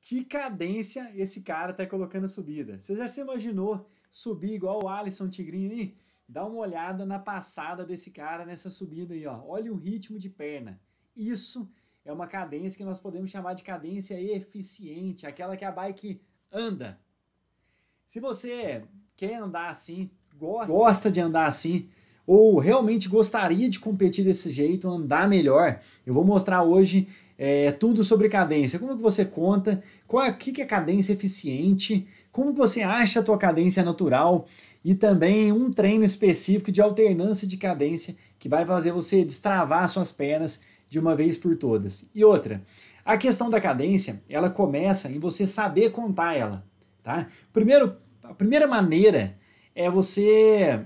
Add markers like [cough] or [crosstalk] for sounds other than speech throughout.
que cadência esse cara tá colocando a subida. Você já se imaginou subir igual o Alisson Tigrinho aí? Dá uma olhada na passada desse cara nessa subida aí, ó. Olha o ritmo de perna. Isso é uma cadência que nós podemos chamar de cadência eficiente, aquela que a bike anda. Se você quer andar assim, gosta, gosta de andar assim, ou realmente gostaria de competir desse jeito, andar melhor, eu vou mostrar hoje é, tudo sobre cadência. Como que você conta? Qual é, que, que é cadência eficiente? Como você acha a tua cadência natural? E também um treino específico de alternância de cadência que vai fazer você destravar suas pernas de uma vez por todas. E outra, a questão da cadência, ela começa em você saber contar ela, tá? Primeiro, a primeira maneira é você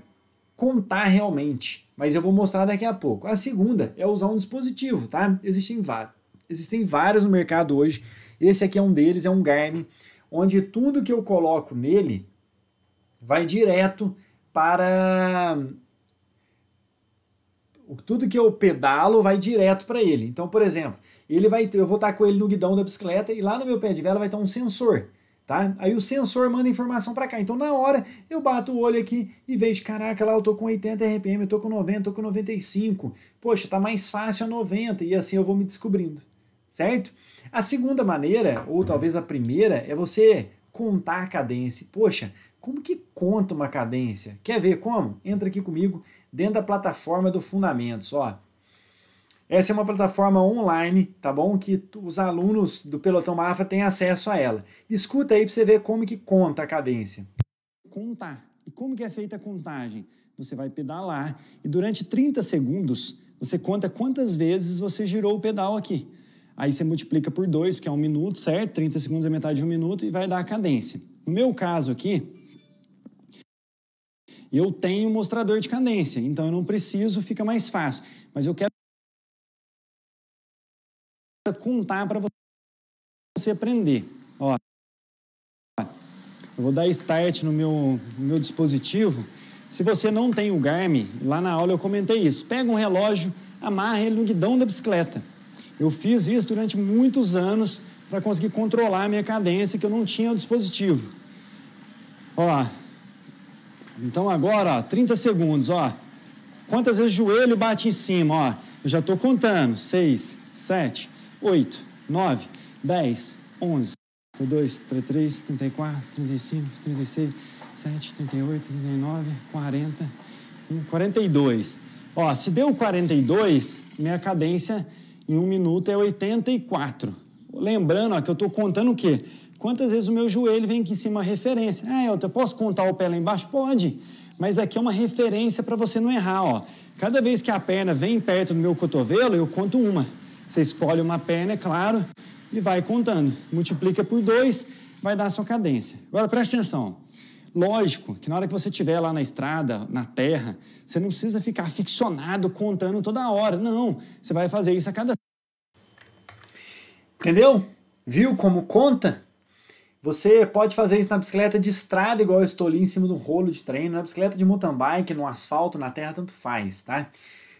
contar realmente, mas eu vou mostrar daqui a pouco. A segunda é usar um dispositivo, tá? Existem vários. Existem vários no mercado hoje. Esse aqui é um deles, é um Garmin, onde tudo que eu coloco nele vai direto para tudo que eu pedalo vai direto para ele. Então, por exemplo, ele vai eu vou estar com ele no guidão da bicicleta e lá no meu pé de vela vai estar um sensor, tá? Aí o sensor manda informação para cá. Então, na hora eu bato o olho aqui e vejo, caraca, lá eu tô com 80 RPM, eu tô com 90, eu tô com 95. Poxa, tá mais fácil a 90 e assim eu vou me descobrindo certo? A segunda maneira, ou talvez a primeira, é você contar a cadência. Poxa, como que conta uma cadência? Quer ver como? Entra aqui comigo dentro da plataforma do Fundamentos, ó. Essa é uma plataforma online, tá bom? Que os alunos do Pelotão Mafra têm acesso a ela. Escuta aí para você ver como que conta a cadência. Contar. E como que é feita a contagem? Você vai pedalar e durante 30 segundos você conta quantas vezes você girou o pedal aqui. Aí você multiplica por 2, porque é um minuto, certo? 30 segundos é metade de um minuto e vai dar a cadência. No meu caso aqui, eu tenho um mostrador de cadência, então eu não preciso, fica mais fácil. Mas eu quero contar para você aprender. Ó, eu vou dar start no meu, no meu dispositivo. Se você não tem o Garmin, lá na aula eu comentei isso. Pega um relógio, amarra ele no guidão da bicicleta eu fiz isso durante muitos anos para conseguir controlar a minha cadência, que eu não tinha o dispositivo. Ó Então agora, ó, 30 segundos, ó. Quantas vezes o joelho bate em cima, ó. Eu já estou contando. 6, 7, 8, 9, 10, 11, 32, 33, 34, 35, 36, 7, 38, 39, 40, 42. Ó, se deu 42, minha cadência em um minuto é 84. Lembrando ó, que eu estou contando o quê? Quantas vezes o meu joelho vem aqui em cima, referência. Ah, eu posso contar o pé lá embaixo? Pode, mas aqui é uma referência para você não errar. Ó. Cada vez que a perna vem perto do meu cotovelo, eu conto uma. Você escolhe uma perna, é claro, e vai contando. Multiplica por dois, vai dar a sua cadência. Agora preste atenção. Lógico que na hora que você estiver lá na estrada, na terra, você não precisa ficar ficcionado contando toda hora. Não, você vai fazer isso a cada. Entendeu? Viu como conta? Você pode fazer isso na bicicleta de estrada, igual eu estou ali em cima de um rolo de treino, na bicicleta de mountain bike, no asfalto, na terra, tanto faz, tá?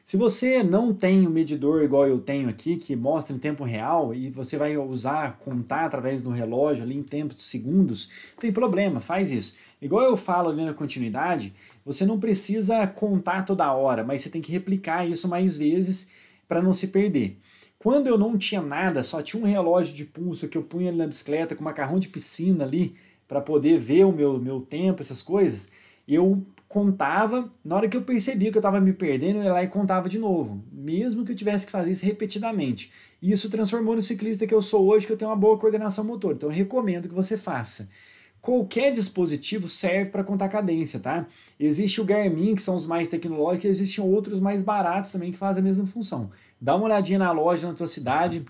Se você não tem um medidor igual eu tenho aqui, que mostra em tempo real, e você vai usar contar através do relógio ali em tempo de segundos, não tem problema, faz isso. Igual eu falo ali na continuidade, você não precisa contar toda hora, mas você tem que replicar isso mais vezes para não se perder. Quando eu não tinha nada, só tinha um relógio de pulso que eu punha ali na bicicleta com macarrão de piscina ali para poder ver o meu, meu tempo, essas coisas, eu contava, na hora que eu percebia que eu estava me perdendo, eu ia lá e contava de novo, mesmo que eu tivesse que fazer isso repetidamente. E isso transformou no ciclista que eu sou hoje, que eu tenho uma boa coordenação motor. Então eu recomendo que você faça. Qualquer dispositivo serve para contar cadência, tá? Existe o Garmin, que são os mais tecnológicos, e existem outros mais baratos também que fazem a mesma função. Dá uma olhadinha na loja na tua cidade,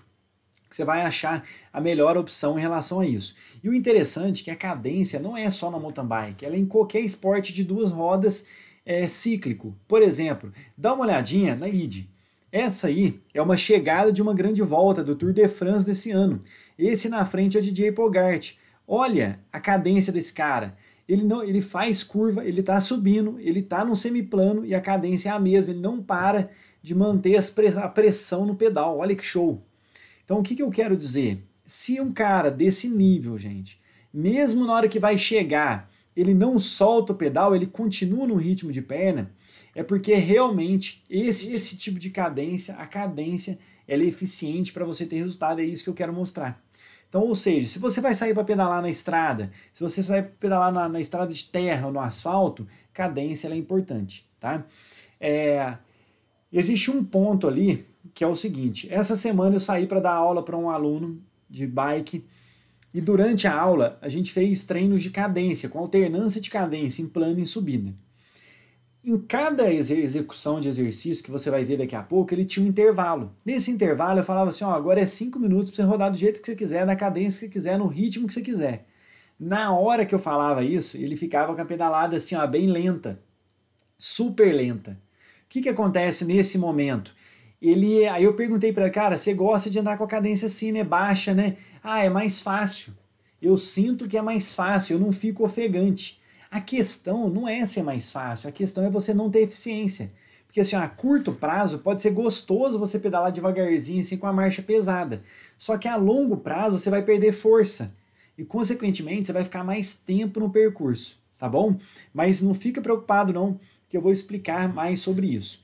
que você vai achar a melhor opção em relação a isso. E o interessante é que a cadência não é só na mountain bike, ela é em qualquer esporte de duas rodas é, cíclico. Por exemplo, dá uma olhadinha na ID. Essa aí é uma chegada de uma grande volta do Tour de France desse ano. Esse na frente é o DJ Pogart. Olha a cadência desse cara. Ele não, ele faz curva, ele está subindo, ele está num semiplano e a cadência é a mesma. Ele não para de manter as, a pressão no pedal. Olha que show! Então, o que, que eu quero dizer? Se um cara desse nível, gente, mesmo na hora que vai chegar, ele não solta o pedal, ele continua no ritmo de perna, é porque realmente esse, esse tipo de cadência, a cadência, ela é eficiente para você ter resultado, é isso que eu quero mostrar. Então, ou seja, se você vai sair para pedalar na estrada, se você sair para pedalar na, na, estrada de terra ou no asfalto, cadência é importante, tá? É, existe um ponto ali que é o seguinte: essa semana eu saí para dar aula para um aluno de bike e durante a aula a gente fez treinos de cadência, com alternância de cadência em plano e em subida. Em cada execução de exercício que você vai ver daqui a pouco, ele tinha um intervalo. Nesse intervalo eu falava assim: ó, agora é cinco minutos para você rodar do jeito que você quiser, na cadência que você quiser, no ritmo que você quiser. Na hora que eu falava isso, ele ficava com a pedalada assim, ó, bem lenta, super lenta. O que, que acontece nesse momento? ele, aí eu perguntei para cara, você gosta de andar com a cadência assim, né, baixa, né? Ah, é mais fácil. Eu sinto que é mais fácil, eu não fico ofegante. A questão não é ser mais fácil, a questão é você não ter eficiência. Porque assim, a curto prazo pode ser gostoso você pedalar devagarzinho assim com a marcha pesada. Só que a longo prazo você vai perder força e consequentemente você vai ficar mais tempo no percurso, tá bom? Mas não fica preocupado não, que eu vou explicar mais sobre isso.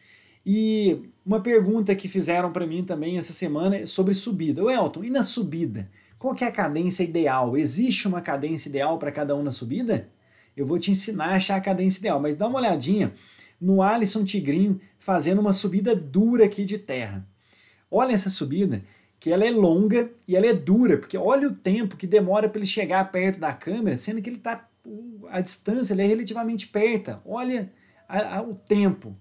E uma pergunta que fizeram para mim também essa semana é sobre subida. O Elton, e na subida? Qual é a cadência ideal? Existe uma cadência ideal para cada um na subida? Eu vou te ensinar a achar a cadência ideal, mas dá uma olhadinha no Alisson Tigrinho fazendo uma subida dura aqui de terra. Olha essa subida, que ela é longa e ela é dura, porque olha o tempo que demora para ele chegar perto da câmera, sendo que ele está uh, a distância é relativamente perto. Olha a, a, o tempo.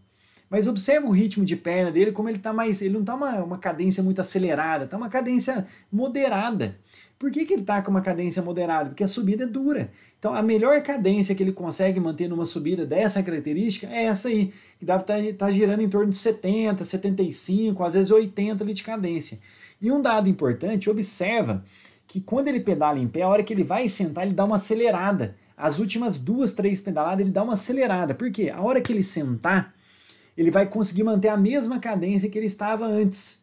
Mas observa o ritmo de perna dele, como ele tá mais. Ele não tá uma, uma cadência muito acelerada, tá uma cadência moderada. Por que, que ele tá com uma cadência moderada? Porque a subida é dura. Então a melhor cadência que ele consegue manter numa subida dessa característica é essa aí, que deve estar tá, tá girando em torno de 70, 75, às vezes 80 de cadência. E um dado importante, observa que quando ele pedala em pé, a hora que ele vai sentar, ele dá uma acelerada. As últimas duas, três pedaladas, ele dá uma acelerada. Por quê? A hora que ele sentar, ele vai conseguir manter a mesma cadência que ele estava antes.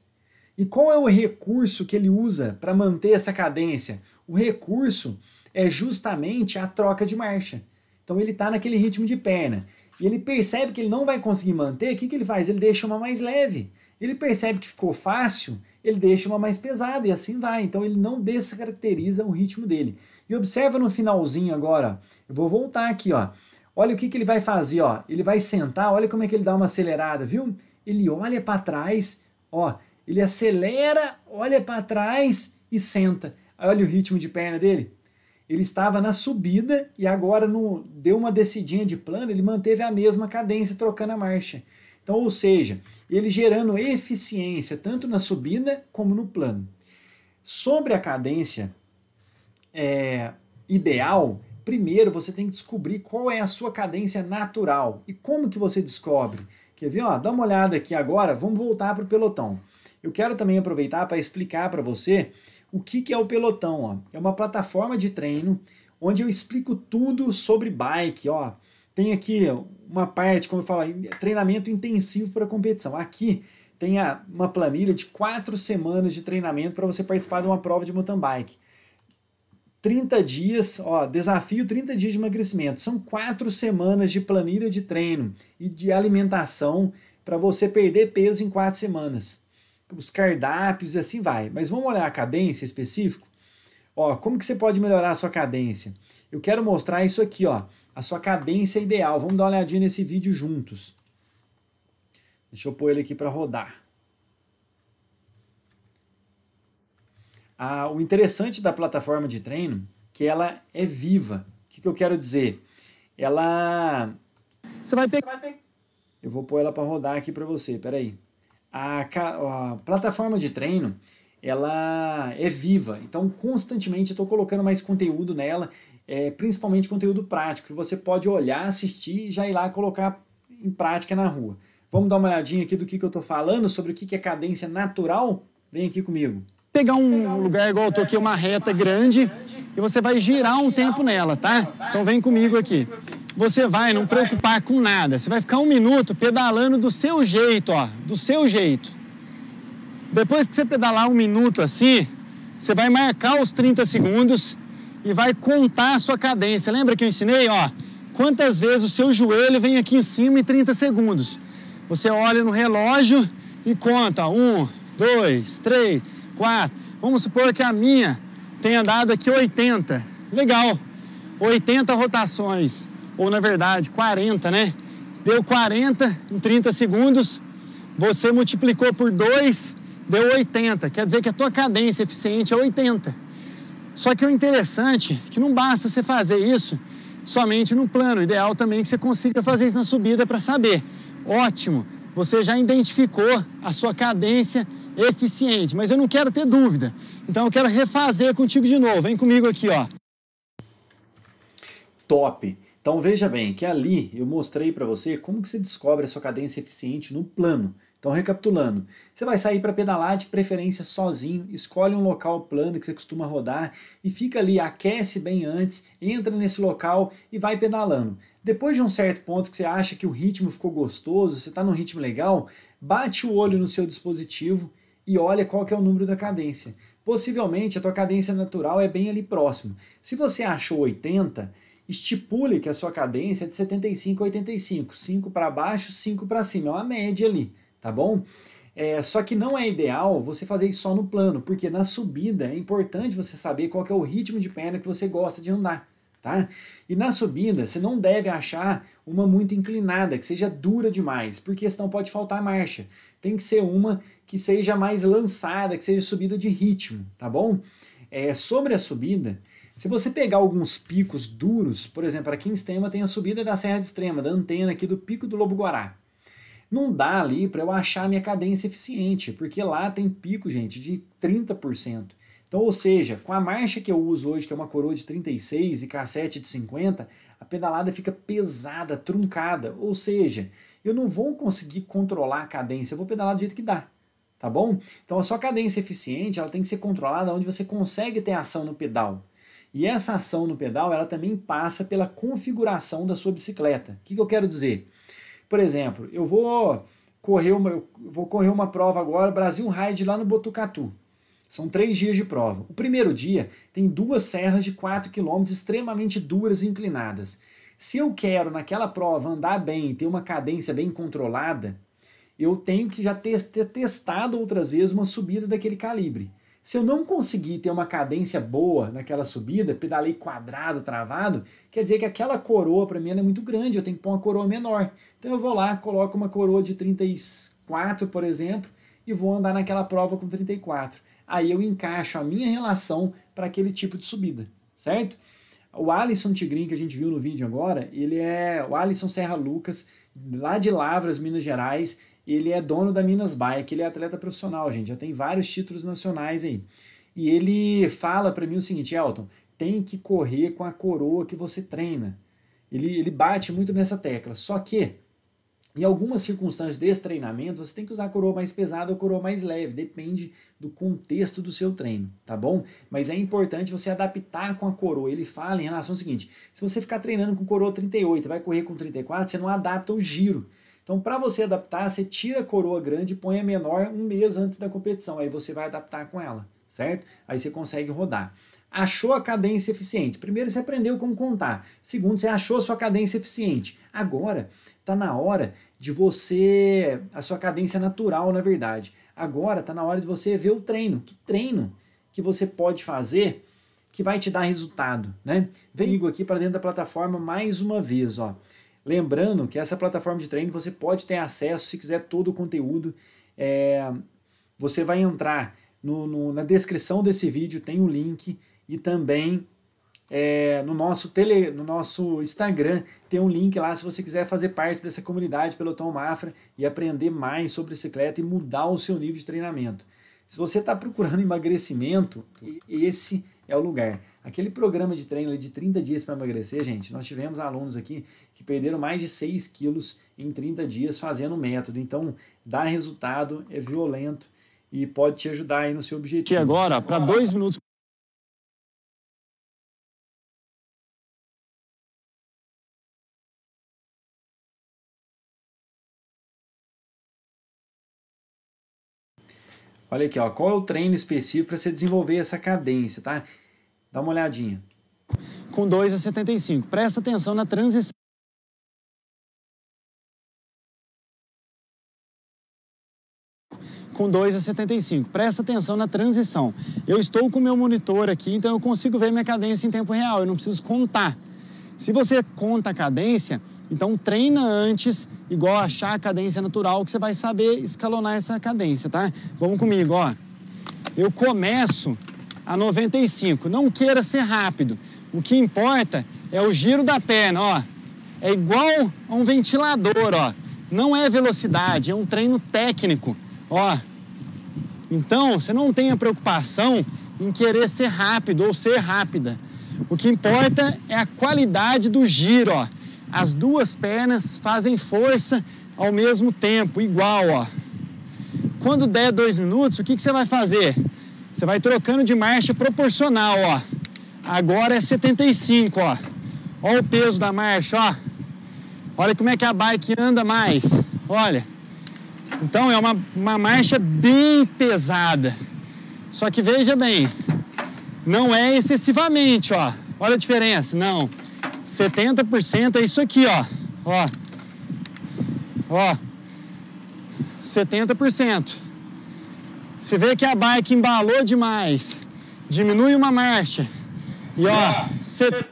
E qual é o recurso que ele usa para manter essa cadência? O recurso é justamente a troca de marcha. Então ele está naquele ritmo de perna. E ele percebe que ele não vai conseguir manter, o que, que ele faz? Ele deixa uma mais leve. Ele percebe que ficou fácil, ele deixa uma mais pesada e assim vai. Então ele não descaracteriza o ritmo dele. E observa no finalzinho agora. Eu vou voltar aqui, ó. Olha o que, que ele vai fazer, ó. Ele vai sentar, olha como é que ele dá uma acelerada, viu? Ele olha para trás, ó. Ele acelera, olha para trás e senta. Olha o ritmo de perna dele. Ele estava na subida e agora no, deu uma descidinha de plano, ele manteve a mesma cadência, trocando a marcha. Então, ou seja, ele gerando eficiência tanto na subida como no plano. Sobre a cadência é, ideal, primeiro você tem que descobrir qual é a sua cadência natural. E como que você descobre? Quer ver? Ó, dá uma olhada aqui agora, vamos voltar para o pelotão. Eu quero também aproveitar para explicar para você o que, que é o pelotão. Ó. É uma plataforma de treino onde eu explico tudo sobre bike. Ó. Tem aqui uma parte, como eu falo, treinamento intensivo para competição. Aqui tem a, uma planilha de quatro semanas de treinamento para você participar de uma prova de mountain bike. 30 dias, ó, desafio 30 dias de emagrecimento. São quatro semanas de planilha de treino e de alimentação para você perder peso em quatro semanas. Os cardápios e assim vai. Mas vamos olhar a cadência específico? Ó, como que você pode melhorar a sua cadência? Eu quero mostrar isso aqui, ó, a sua cadência ideal. Vamos dar uma olhadinha nesse vídeo juntos. Deixa eu pôr ele aqui para rodar. o interessante da plataforma de treino é que ela é viva. O que, que eu quero dizer? Ela. Você vai pegar. Eu vou pôr ela para rodar aqui para você, peraí. A, a plataforma de treino ela é viva, então constantemente eu estou colocando mais conteúdo nela, é, principalmente conteúdo prático, que você pode olhar, assistir e já ir lá colocar em prática na rua. Vamos dar uma olhadinha aqui do que, que eu estou falando, sobre o que, que é cadência natural? Vem aqui comigo pegar um lugar igual eu tô aqui, uma reta grande, e você vai girar um tempo nela, tá? Então vem comigo aqui. Você vai não preocupar com nada. Você vai ficar um minuto pedalando do seu jeito, ó, do seu jeito. Depois que você pedalar um minuto assim, você vai marcar os 30 segundos e vai contar a sua cadência. Lembra que eu ensinei, ó, quantas vezes o seu joelho vem aqui em cima em 30 segundos. Você olha no relógio e conta: um, dois, três. 4. Vamos supor que a minha tenha dado aqui 80. Legal. 80 rotações, ou na verdade 40, né? Deu 40 em 30 segundos, você multiplicou por 2, deu 80. Quer dizer que a tua cadência eficiente é 80. Só que o interessante é que não basta você fazer isso somente no plano. O ideal também é que você consiga fazer isso na subida para saber. Ótimo, você já identificou a sua cadência eficiente, mas eu não quero ter dúvida. Então eu quero refazer contigo de novo. Vem comigo aqui, ó. Top. Então veja bem que ali eu mostrei para você como que você descobre a sua cadência eficiente no plano. Então recapitulando, você vai sair para pedalar de preferência sozinho, escolhe um local plano que você costuma rodar e fica ali, aquece bem antes, entra nesse local e vai pedalando. Depois de um certo ponto que você acha que o ritmo ficou gostoso, você está num ritmo legal, bate o olho no seu dispositivo e olha qual que é o número da cadência. Possivelmente a tua cadência natural é bem ali próximo. Se você achou 80, estipule que a sua cadência é de 75 a 85, 5 para baixo, 5 para cima, é uma média ali, tá bom? É, só que não é ideal você fazer isso só no plano, porque na subida é importante você saber qual é o ritmo de perna que você gosta de andar tá? E na subida, você não deve achar uma muito inclinada, que seja dura demais, porque senão pode faltar marcha. Tem que ser uma que seja mais lançada, que seja subida de ritmo, tá bom? É, sobre a subida, se você pegar alguns picos duros, por exemplo, aqui em Extrema tem a subida da Serra de Extrema, da antena aqui do Pico do Lobo Guará não dá ali para eu achar minha cadência eficiente, porque lá tem pico, gente, de 30%. Então, ou seja, com a marcha que eu uso hoje, que é uma coroa de 36 e cassete de 50, a pedalada fica pesada, truncada. Ou seja, eu não vou conseguir controlar a cadência, eu vou pedalar do jeito que dá. Tá bom? Então a sua cadência eficiente ela tem que ser controlada onde você consegue ter ação no pedal. E essa ação no pedal ela também passa pela configuração da sua bicicleta. O que, que eu quero dizer? Por exemplo, eu vou correr uma, eu vou correr uma prova agora, Brasil Ride lá no Botucatu. São três dias de prova. O primeiro dia tem duas serras de 4 km extremamente duras e inclinadas. Se eu quero, naquela prova, andar bem, ter uma cadência bem controlada, eu tenho que já ter, ter testado outras vezes uma subida daquele calibre. Se eu não conseguir ter uma cadência boa naquela subida, pedalei quadrado, travado, quer dizer que aquela coroa para mim é muito grande, eu tenho que pôr uma coroa menor. Então eu vou lá, coloco uma coroa de 34, por exemplo, e vou andar naquela prova com 34 aí eu encaixo a minha relação para aquele tipo de subida, certo? O Alisson Tigrin, que a gente viu no vídeo agora, ele é o Alisson Serra Lucas, lá de Lavras, Minas Gerais. Ele é dono da Minas Bike, ele é atleta profissional, gente. Já tem vários títulos nacionais aí. E ele fala para mim o seguinte, Elton, tem que correr com a coroa que você treina. Ele, ele bate muito nessa tecla. Só que em algumas circunstâncias desse treinamento, você tem que usar a coroa mais pesada ou coroa mais leve, depende do contexto do seu treino, tá bom? Mas é importante você adaptar com a coroa. Ele fala em relação ao seguinte: se você ficar treinando com coroa 38, vai correr com 34, você não adapta o giro. Então, para você adaptar, você tira a coroa grande e põe a menor um mês antes da competição. Aí você vai adaptar com ela, certo? Aí você consegue rodar. Achou a cadência eficiente? Primeiro, você aprendeu como contar. Segundo, você achou a sua cadência eficiente. Agora, está na hora de você, a sua cadência natural, na verdade. Agora está na hora de você ver o treino. Que treino que você pode fazer que vai te dar resultado, né? Veigo aqui para dentro da plataforma mais uma vez, ó. Lembrando que essa plataforma de treino você pode ter acesso, se quiser, todo o conteúdo. É, você vai entrar no, no, na descrição desse vídeo, tem o um link e também é, no nosso tele, no nosso Instagram tem um link lá se você quiser fazer parte dessa comunidade Peloton Mafra e aprender mais sobre bicicleta e mudar o seu nível de treinamento. Se você está procurando emagrecimento, esse é o lugar. Aquele programa de treino de 30 dias para emagrecer, gente, nós tivemos alunos aqui que perderam mais de 6 quilos em 30 dias fazendo o método. Então, dá resultado, é violento e pode te ajudar aí no seu objetivo. E agora, para dois minutos. Olha aqui, ó, qual é o treino específico para você desenvolver essa cadência, tá? Dá uma olhadinha. Com 2 a 75. Presta atenção na transição. com 2 a 75. Presta atenção na transição. Eu estou com meu monitor aqui, então eu consigo ver minha cadência em tempo real, eu não preciso contar. Se você conta a cadência, então treina antes, igual achar a cadência natural, que você vai saber escalonar essa cadência, tá? Vamos comigo, ó. Eu começo a 95. Não queira ser rápido. O que importa é o giro da perna, ó. É igual a um ventilador, ó. Não é velocidade, é um treino técnico, ó. Então, você não tenha preocupação em querer ser rápido ou ser rápida. O que importa é a qualidade do giro, ó. As duas pernas fazem força ao mesmo tempo, igual, ó. Quando der dois minutos, o que, que você vai fazer? Você vai trocando de marcha proporcional, ó. Agora é 75, ó. Olha o peso da marcha, ó. Olha como é que a bike anda mais. Olha. Então é uma, uma marcha bem pesada. Só que veja bem, não é excessivamente, ó. Olha a diferença, não. 70% é isso aqui, ó. Ó. Ó. 70%. Você vê que a bike embalou demais. Diminui uma marcha. E ó, você...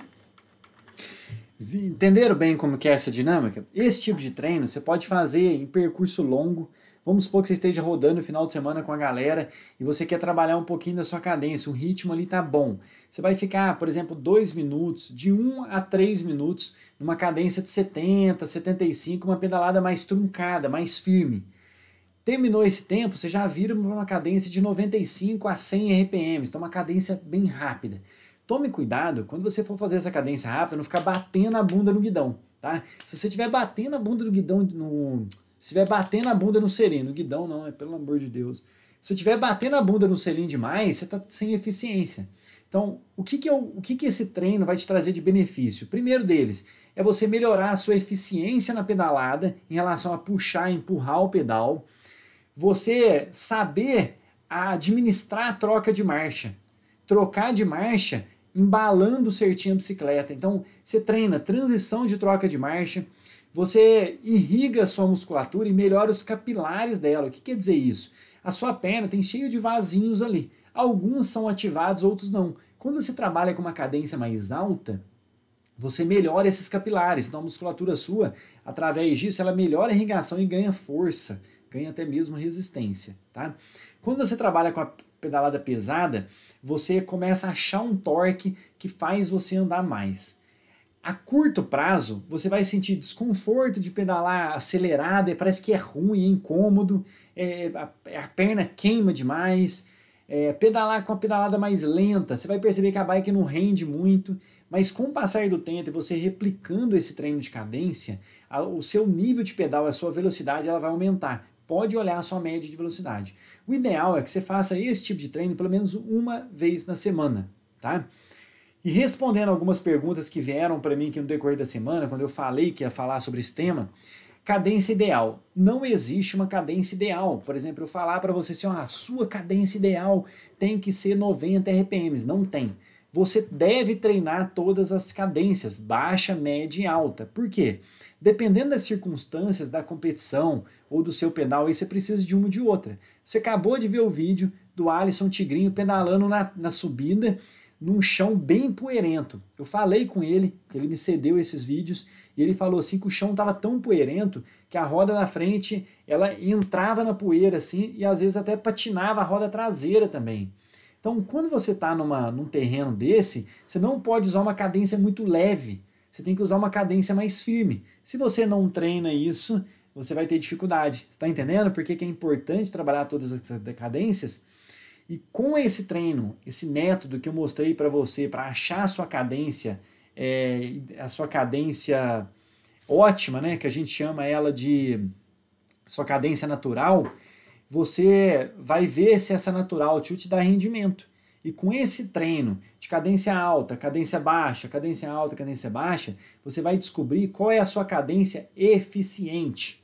Entenderam bem como que é essa dinâmica? Esse tipo de treino você pode fazer em percurso longo Vamos supor que você esteja rodando no final de semana com a galera e você quer trabalhar um pouquinho da sua cadência, o ritmo ali tá bom. Você vai ficar, por exemplo, dois minutos, de 1 um a 3 minutos, numa cadência de 70, 75, uma pedalada mais truncada, mais firme. Terminou esse tempo, você já vira uma cadência de 95 a 100 RPM, então uma cadência bem rápida. Tome cuidado quando você for fazer essa cadência rápida, não ficar batendo a bunda no guidão, tá? Se você estiver batendo a bunda no guidão no se estiver batendo a bunda no selim, no guidão não, né? Pelo amor de Deus. Se estiver batendo a bunda no selim demais, você está sem eficiência. Então, o que, que, eu, é o que, que esse treino vai te trazer de benefício? Primeiro deles é você melhorar a sua eficiência na pedalada em relação a puxar, empurrar o pedal. Você saber administrar a troca de marcha. Trocar de marcha embalando certinho a bicicleta. Então, você treina transição de troca de marcha, você irriga a sua musculatura e melhora os capilares dela. O que quer dizer isso? A sua perna tem cheio de vasinhos ali. Alguns são ativados, outros não. Quando você trabalha com uma cadência mais alta, você melhora esses capilares. Então a musculatura sua, através disso, ela melhora a irrigação e ganha força, ganha até mesmo resistência, tá? Quando você trabalha com a pedalada pesada, você começa a achar um torque que faz você andar mais a curto prazo, você vai sentir desconforto de pedalar acelerado, e parece que é ruim, é incômodo, é, a, a, perna queima demais. É, pedalar com a pedalada mais lenta, você vai perceber que a bike não rende muito, mas com o passar do tempo e você replicando esse treino de cadência, a, o seu nível de pedal, a sua velocidade, ela vai aumentar. Pode olhar a sua média de velocidade. O ideal é que você faça esse tipo de treino pelo menos uma vez na semana, tá? E respondendo algumas perguntas que vieram para mim aqui no decorrer da semana, quando eu falei que ia falar sobre esse tema, cadência ideal. Não existe uma cadência ideal. Por exemplo, eu falar para você assim, ó, a sua cadência ideal tem que ser 90 RPMs. Não tem. Você deve treinar todas as cadências, baixa, média e alta. Por quê? Dependendo das circunstâncias da competição ou do seu pedal, aí você precisa de uma ou de outra. Você acabou de ver o vídeo do Alisson Tigrinho pedalando na, na subida num chão bem poeirento. Eu falei com ele, ele me cedeu esses vídeos, e ele falou assim que o chão estava tão poeirento que a roda na frente, ela entrava na poeira assim, e às vezes até patinava a roda traseira também. Então, quando você está num terreno desse, você não pode usar uma cadência muito leve. Você tem que usar uma cadência mais firme. Se você não treina isso, você vai ter dificuldade. Está entendendo por que, que é importante trabalhar todas as cadências? E com esse treino, esse método que eu mostrei para você para achar a sua cadência, é, a sua cadência ótima, né, que a gente chama ela de sua cadência natural, você vai ver se essa natural te, te dá rendimento. E com esse treino de cadência alta, cadência baixa, cadência alta, cadência baixa, você vai descobrir qual é a sua cadência eficiente,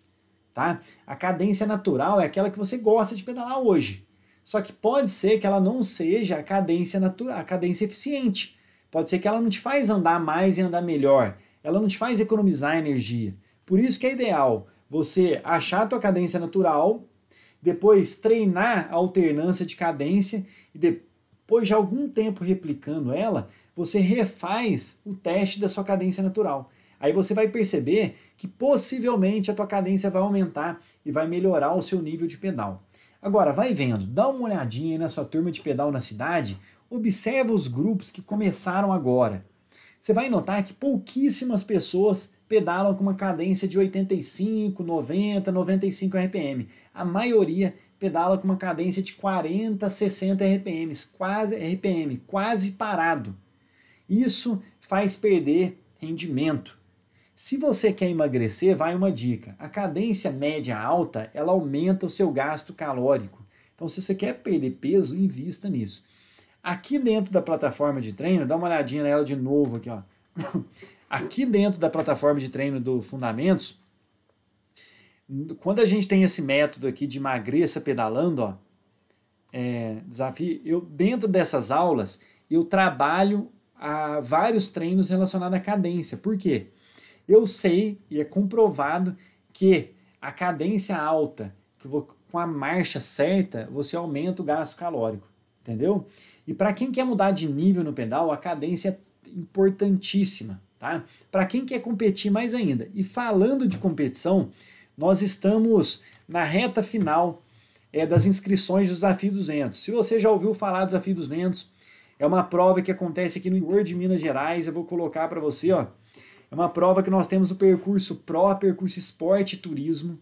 tá? A cadência natural é aquela que você gosta de pedalar hoje. Só que pode ser que ela não seja a cadência natural, a cadência eficiente. Pode ser que ela não te faz andar mais e andar melhor. Ela não te faz economizar energia. Por isso que é ideal você achar a tua cadência natural, depois treinar a alternância de cadência e depois de algum tempo replicando ela, você refaz o teste da sua cadência natural. Aí você vai perceber que possivelmente a tua cadência vai aumentar e vai melhorar o seu nível de pedal. Agora, vai vendo, dá uma olhadinha na sua turma de pedal na cidade, observa os grupos que começaram agora. Você vai notar que pouquíssimas pessoas pedalam com uma cadência de 85, 90, 95 RPM. A maioria pedala com uma cadência de 40, 60 rpm, quase RPM, quase parado. Isso faz perder rendimento. Se você quer emagrecer, vai uma dica. A cadência média alta, ela aumenta o seu gasto calórico. Então, se você quer perder peso, invista nisso. Aqui dentro da plataforma de treino, dá uma olhadinha nela de novo aqui, ó. [laughs] Aqui dentro da plataforma de treino do Fundamentos, quando a gente tem esse método aqui de emagreça pedalando, ó, é, desafio, eu dentro dessas aulas eu trabalho a vários treinos relacionados à cadência. Por quê? Eu sei e é comprovado que a cadência alta, que com a marcha certa, você aumenta o gasto calórico, entendeu? E para quem quer mudar de nível no pedal, a cadência é importantíssima, tá? Para quem quer competir mais ainda. E falando de competição, nós estamos na reta final é, das inscrições do Desafio 200. Se você já ouviu falar do Desafio 200, é uma prova que acontece aqui no interior de Minas Gerais. Eu vou colocar para você, ó é uma prova que nós temos o percurso PRO, percurso esporte e turismo,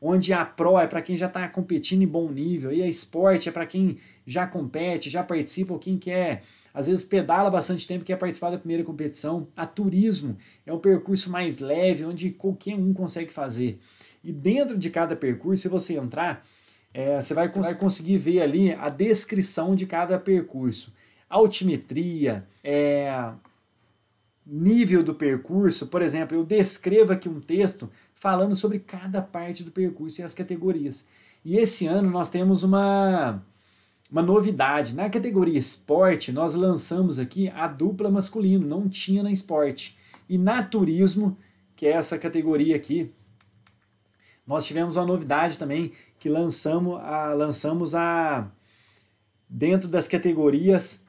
onde a PRO é para quem já está competindo em bom nível, e a esporte é para quem já compete, já participa, ou quem quer, às vezes pedala bastante tempo, quer participar da primeira competição. A turismo é um percurso mais leve, onde qualquer um consegue fazer. E dentro de cada percurso, se você entrar, é, você, vai, vai conseguir ver ali a descrição de cada percurso. Altimetria, é, nível do percurso, por exemplo, eu descrevo aqui um texto falando sobre cada parte do percurso e as categorias. E esse ano nós temos uma, uma novidade. Na categoria esporte, nós lançamos aqui a dupla masculino, não tinha na esporte. E na turismo, que é essa categoria aqui, nós tivemos uma novidade também, que lançamos a, lançamos a dentro das categorias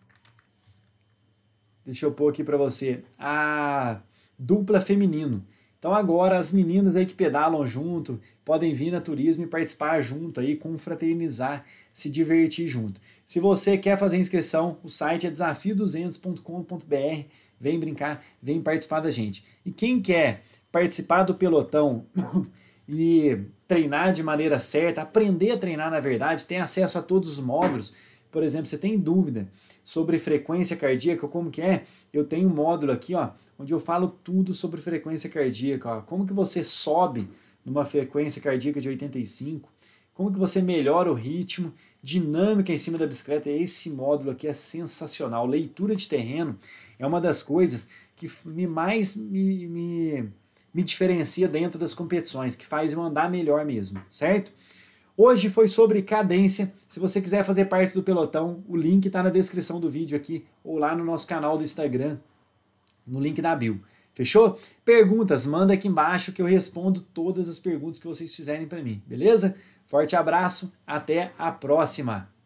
Deixa eu pôr aqui para você. A dupla feminino. Então agora as meninas aí que pedalam junto podem vir na turismo e participar junto aí, confraternizar, se divertir junto. Se você quer fazer inscrição, o site é desafio200.com.br. Vem brincar, vem participar da gente. E quem quer participar do pelotão [coughs] e treinar de maneira certa, aprender a treinar na verdade, tem acesso a todos os módulos por exemplo, você tem dúvida sobre frequência cardíaca, como que é? Eu tenho um módulo aqui, ó, onde eu falo tudo sobre frequência cardíaca, ó. como que você sobe numa frequência cardíaca de 85, como que você melhora o ritmo, dinâmica em cima da bicicleta, esse módulo aqui é sensacional. Leitura de terreno é uma das coisas que me mais me, me, me diferencia dentro das competições, que faz eu andar melhor mesmo, certo? Hoje foi sobre cadência. Se você quiser fazer parte do pelotão, o link está na descrição do vídeo aqui ou lá no nosso canal do Instagram, no link da bio. Fechou? Perguntas, manda aqui embaixo que eu respondo todas as perguntas que vocês fizerem para mim, beleza? Forte abraço, até a próxima.